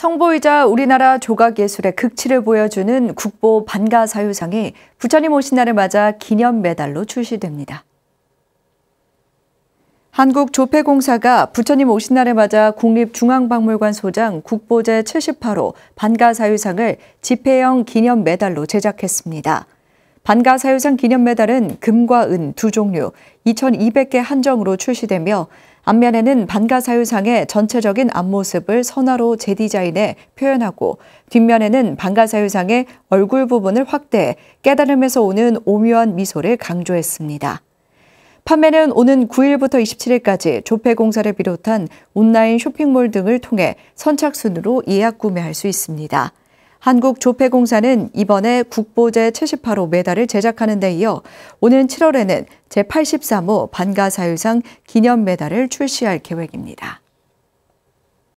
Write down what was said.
성보이자 우리나라 조각예술의 극치를 보여주는 국보 반가사유상이 부처님 오신 날을 맞아 기념 메달로 출시됩니다. 한국조폐공사가 부처님 오신 날을 맞아 국립중앙박물관 소장 국보제 78호 반가사유상을 집회형 기념 메달로 제작했습니다. 반가 사유상 기념메달은 금과 은 두 종류 2,200개 한정으로 출시되며 앞면에는 반가 사유상의 전체적인 앞모습을 선화로 재디자인해 표현하고 뒷면에는 반가 사유상의 얼굴 부분을 확대해 깨달음에서 오는 오묘한 미소를 강조했습니다. 판매는 오는 9일부터 27일까지 조폐공사를 비롯한 온라인 쇼핑몰 등을 통해 선착순으로 예약 구매할 수 있습니다. 한국조폐공사는 이번에 국보제 78호 메달을 제작하는 데 이어 오는 7월에는 제83호 반가사유상 기념 메달을 출시할 계획입니다.